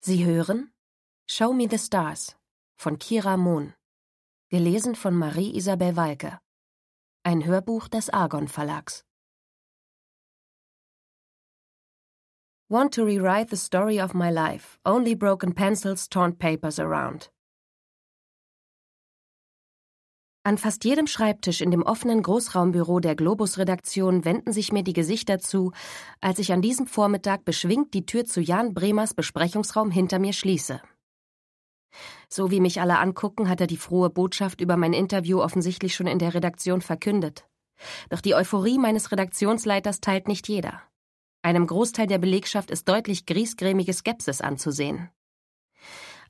Sie hören Show Me the Stars von Kira Mohn. Gelesen von Marie-Isabel Walke. Ein Hörbuch des Argon Verlags. Want to rewrite the story of my life, only broken pencils, torn papers around. An fast jedem Schreibtisch in dem offenen Großraumbüro der Globus-Redaktion wenden sich mir die Gesichter zu, als ich an diesem Vormittag beschwingt die Tür zu Jan Bremers Besprechungsraum hinter mir schließe. So wie mich alle angucken, hat er die frohe Botschaft über mein Interview offensichtlich schon in der Redaktion verkündet. Doch die Euphorie meines Redaktionsleiters teilt nicht jeder. Einem Großteil der Belegschaft ist deutlich griesgrämige Skepsis anzusehen.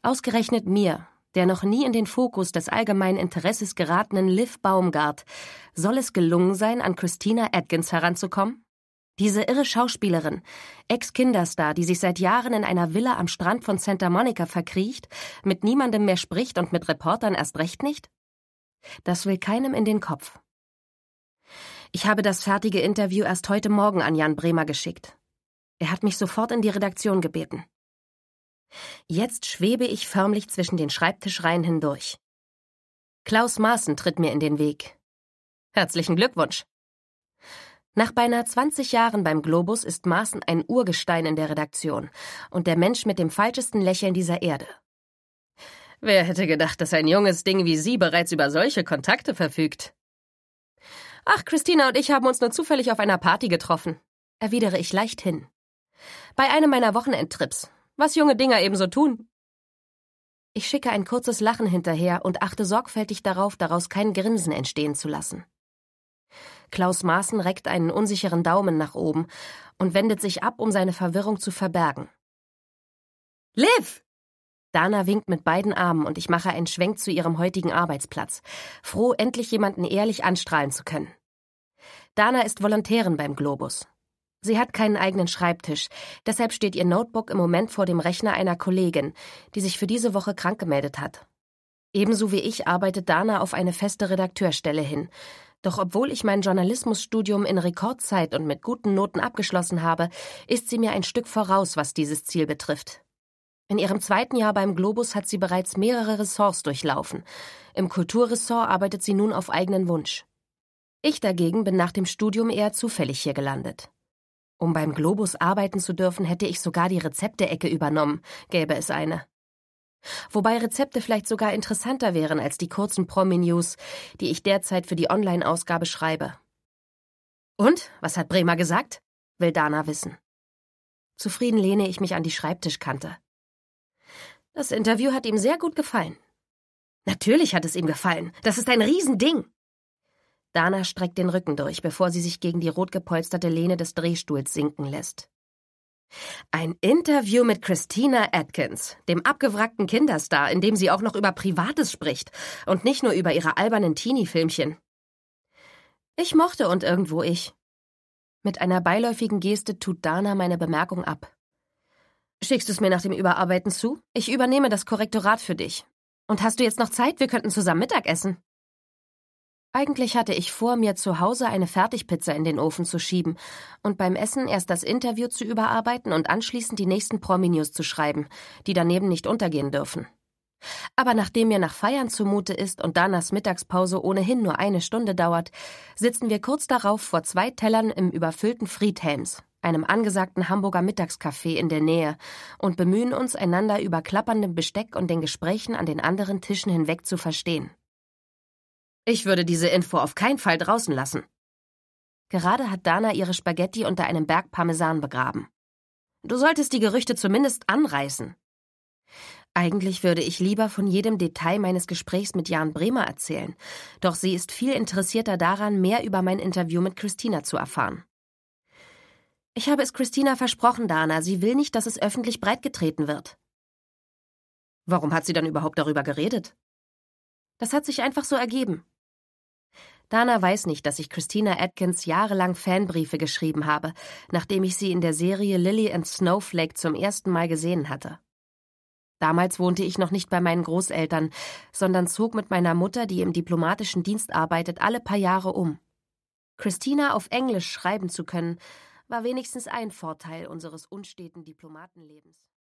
Ausgerechnet mir, der noch nie in den Fokus des allgemeinen Interesses geratenen Liv Baumgart, soll es gelungen sein, an Christina Atkins heranzukommen? Diese irre Schauspielerin, Ex-Kinderstar, die sich seit Jahren in einer Villa am Strand von Santa Monica verkriecht, mit niemandem mehr spricht und mit Reportern erst recht nicht? Das will keinem in den Kopf. Ich habe das fertige Interview erst heute Morgen an Jan Bremer geschickt. Er hat mich sofort in die Redaktion gebeten. Jetzt schwebe ich förmlich zwischen den Schreibtischreihen hindurch. Klaus Maaßen tritt mir in den Weg. Herzlichen Glückwunsch. Nach beinahe 20 Jahren beim Globus ist Maaßen ein Urgestein in der Redaktion und der Mensch mit dem falschesten Lächeln dieser Erde. Wer hätte gedacht, dass ein junges Ding wie Sie bereits über solche Kontakte verfügt? Ach, Christina und ich haben uns nur zufällig auf einer Party getroffen, erwidere ich leichthin. Bei einem meiner Wochenendtrips, was junge Dinger eben so tun. Ich schicke ein kurzes Lachen hinterher und achte sorgfältig darauf, daraus kein Grinsen entstehen zu lassen. Klaus Maaßen reckt einen unsicheren Daumen nach oben und wendet sich ab, um seine Verwirrung zu verbergen. Liv! Dana winkt mit beiden Armen und ich mache einen Schwenk zu ihrem heutigen Arbeitsplatz, froh, endlich jemanden ehrlich anstrahlen zu können. Dana ist Volontärin beim Globus. Sie hat keinen eigenen Schreibtisch, deshalb steht ihr Notebook im Moment vor dem Rechner einer Kollegin, die sich für diese Woche krank gemeldet hat. Ebenso wie ich arbeitet Dana auf eine feste Redakteurstelle hin. Doch obwohl ich mein Journalismusstudium in Rekordzeit und mit guten Noten abgeschlossen habe, ist sie mir ein Stück voraus, was dieses Ziel betrifft. In ihrem zweiten Jahr beim Globus hat sie bereits mehrere Ressorts durchlaufen. Im Kulturressort arbeitet sie nun auf eigenen Wunsch. Ich dagegen bin nach dem Studium eher zufällig hier gelandet. Um beim Globus arbeiten zu dürfen, hätte ich sogar die Rezepte-Ecke übernommen, gäbe es eine. Wobei Rezepte vielleicht sogar interessanter wären als die kurzen Promi-News, die ich derzeit für die Online-Ausgabe schreibe. Und, was hat Bremer gesagt? will Dana wissen. Zufrieden lehne ich mich an die Schreibtischkante. Das Interview hat ihm sehr gut gefallen. Natürlich hat es ihm gefallen. Das ist ein Riesending. Dana streckt den Rücken durch, bevor sie sich gegen die rot gepolsterte Lehne des Drehstuhls sinken lässt. Ein Interview mit Christina Atkins, dem abgewrackten Kinderstar, in dem sie auch noch über Privates spricht und nicht nur über ihre albernen Teenie-Filmchen. Ich mochte und irgendwo ich. Mit einer beiläufigen Geste tut Dana meine Bemerkung ab. Schickst du es mir nach dem Überarbeiten zu? Ich übernehme das Korrektorat für dich. Und hast du jetzt noch Zeit? Wir könnten zusammen Mittag essen. Eigentlich hatte ich vor, mir zu Hause eine Fertigpizza in den Ofen zu schieben und beim Essen erst das Interview zu überarbeiten und anschließend die nächsten promi zu schreiben, die daneben nicht untergehen dürfen. Aber nachdem mir nach Feiern zumute ist und Danas Mittagspause ohnehin nur eine Stunde dauert, sitzen wir kurz darauf vor zwei Tellern im überfüllten Friedhelms, einem angesagten Hamburger Mittagscafé in der Nähe, und bemühen uns, einander über klapperndem Besteck und den Gesprächen an den anderen Tischen hinweg zu verstehen. Ich würde diese Info auf keinen Fall draußen lassen. Gerade hat Dana ihre Spaghetti unter einem Berg Parmesan begraben. Du solltest die Gerüchte zumindest anreißen. Eigentlich würde ich lieber von jedem Detail meines Gesprächs mit Jan Bremer erzählen, doch sie ist viel interessierter daran, mehr über mein Interview mit Christina zu erfahren. Ich habe es Christina versprochen, Dana, sie will nicht, dass es öffentlich breitgetreten wird. Warum hat sie dann überhaupt darüber geredet? Das hat sich einfach so ergeben. Dana weiß nicht, dass ich Christina Atkins jahrelang Fanbriefe geschrieben habe, nachdem ich sie in der Serie Lily and Snowflake zum ersten Mal gesehen hatte. Damals wohnte ich noch nicht bei meinen Großeltern, sondern zog mit meiner Mutter, die im diplomatischen Dienst arbeitet, alle paar Jahre um. Christina auf Englisch schreiben zu können, war wenigstens ein Vorteil unseres unsteten Diplomatenlebens.